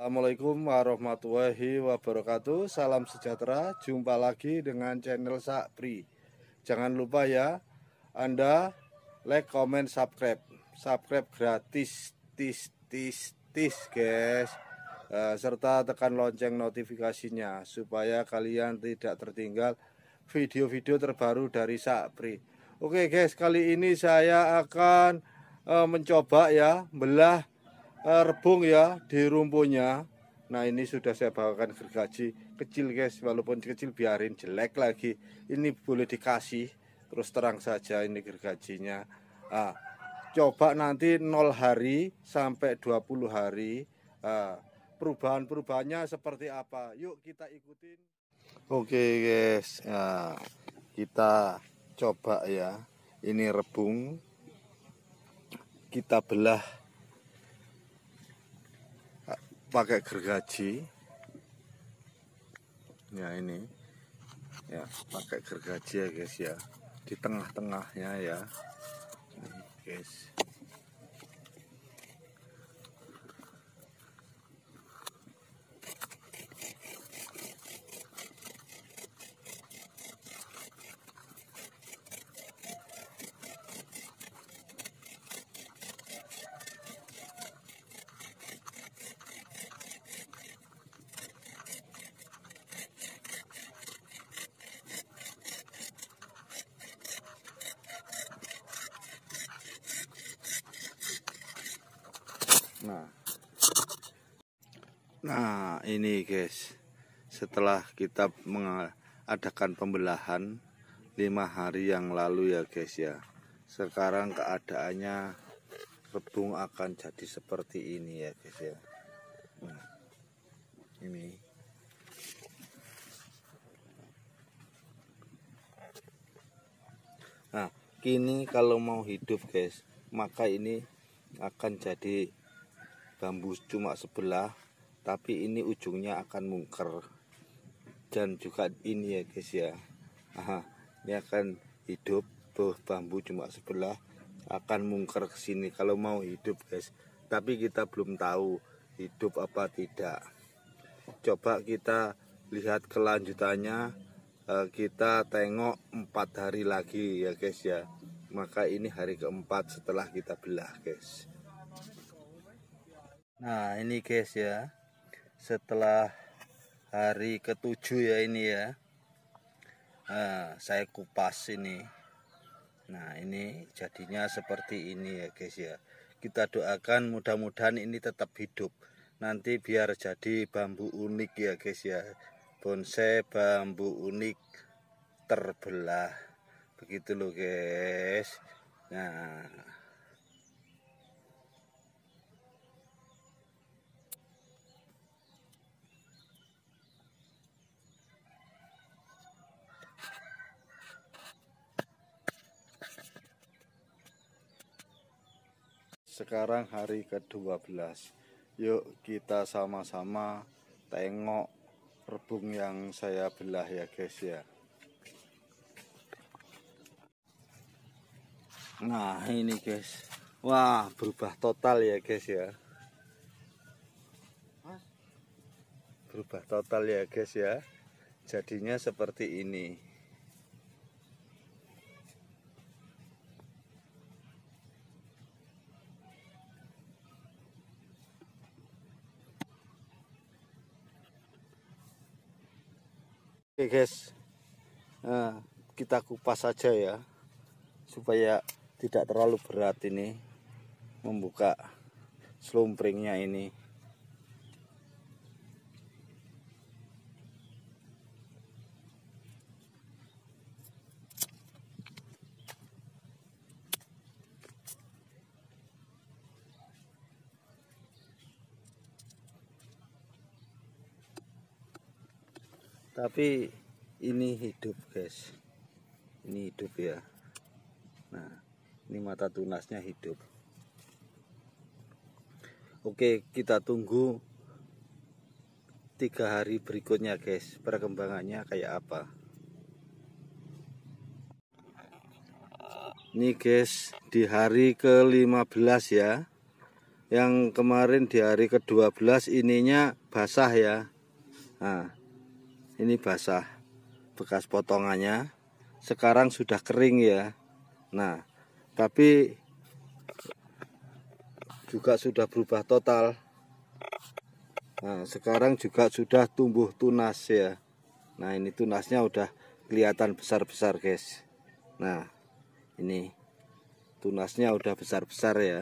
Assalamualaikum warahmatullahi wabarakatuh Salam sejahtera Jumpa lagi dengan channel Sakpri Jangan lupa ya Anda like, comment, subscribe Subscribe gratis Tis, tis, tis guys e, Serta tekan lonceng notifikasinya Supaya kalian tidak tertinggal Video-video terbaru dari Sakpri Oke guys kali ini saya akan e, Mencoba ya Belah Eh, rebung ya di rumpunya. Nah ini sudah saya bawakan gergaji kecil guys, walaupun kecil biarin jelek lagi. Ini boleh dikasih terus terang saja ini gergajinya. Ah, coba nanti 0 hari sampai 20 hari ah, perubahan-perubahannya seperti apa. Yuk kita ikutin. Oke okay guys, nah, kita coba ya. Ini rebung kita belah pakai gergaji ya ini ya pakai gergaji ya guys ya di tengah-tengahnya ya ini guys Nah. Nah, ini guys. Setelah kita mengadakan pembelahan lima hari yang lalu ya guys ya. Sekarang keadaannya rebung akan jadi seperti ini ya guys ya. Nah. Ini. Nah, kini kalau mau hidup guys, maka ini akan jadi bambu cuma sebelah tapi ini ujungnya akan mungker dan juga ini ya guys ya Aha, ini akan hidup tuh bambu cuma sebelah akan mungker ke sini kalau mau hidup guys tapi kita belum tahu hidup apa tidak coba kita lihat kelanjutannya eh, kita tengok empat hari lagi ya guys ya maka ini hari keempat setelah kita belah guys Nah ini guys ya Setelah hari ketujuh ya ini ya nah, Saya kupas ini Nah ini jadinya seperti ini ya guys ya Kita doakan mudah-mudahan ini tetap hidup Nanti biar jadi bambu unik ya guys ya Bonsai bambu unik terbelah Begitu loh guys Nah Sekarang hari ke-12. Yuk kita sama-sama tengok rebung yang saya belah ya guys ya. Nah, ini guys. Wah, berubah total ya guys ya. Berubah total ya guys ya. Jadinya seperti ini. Oke guys, nah, kita kupas saja ya, supaya tidak terlalu berat ini membuka slumpringnya ini. tapi ini hidup guys ini hidup ya nah ini mata tunasnya hidup oke kita tunggu tiga hari berikutnya guys perkembangannya kayak apa ini guys di hari ke-15 ya yang kemarin di hari ke-12 ininya basah ya nah ini basah bekas potongannya sekarang sudah kering ya nah tapi juga sudah berubah total nah sekarang juga sudah tumbuh tunas ya nah ini tunasnya udah kelihatan besar-besar guys nah ini tunasnya udah besar-besar ya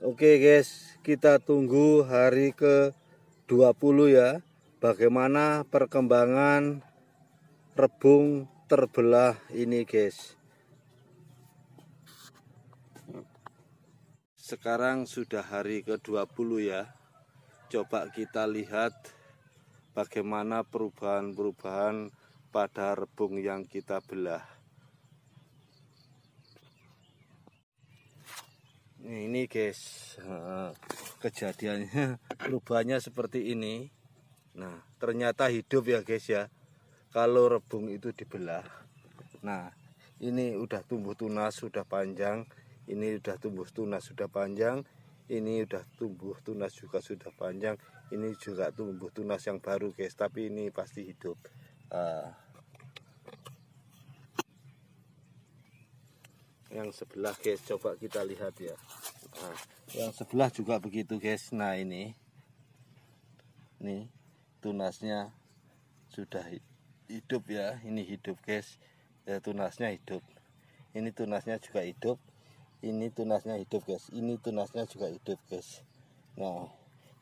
Oke guys, kita tunggu hari ke 20 ya. Bagaimana perkembangan rebung terbelah ini guys. Sekarang sudah hari ke 20 ya. Coba kita lihat bagaimana perubahan-perubahan pada rebung yang kita belah. ini guys kejadiannya lubangnya seperti ini nah ternyata hidup ya guys ya kalau rebung itu dibelah nah ini udah tumbuh tunas sudah panjang ini udah tumbuh tunas sudah panjang ini udah tumbuh tunas juga sudah panjang ini juga tumbuh tunas yang baru guys tapi ini pasti hidup uh, yang sebelah guys coba kita lihat ya nah, yang sebelah juga begitu guys nah ini nih tunasnya sudah hidup ya ini hidup guys ya, tunasnya hidup ini tunasnya juga hidup ini tunasnya hidup guys ini tunasnya juga hidup guys nah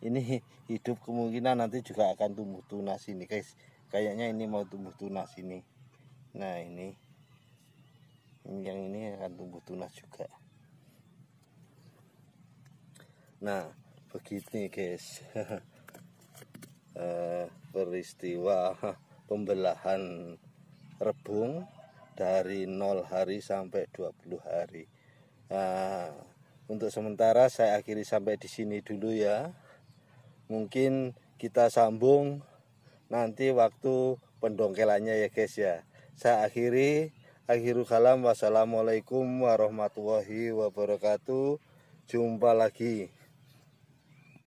ini hidup kemungkinan nanti juga akan tumbuh tunas ini guys kayaknya ini mau tumbuh tunas ini nah ini yang ini akan tumbuh tunas juga nah begini guys eh, peristiwa pembelahan rebung dari 0 hari sampai 20 hari nah, untuk sementara saya akhiri sampai di sini dulu ya mungkin kita sambung nanti waktu pendongkelannya ya guys ya saya akhiri Akhirul kalam wassalamualaikum warahmatullahi wabarakatuh. Jumpa lagi.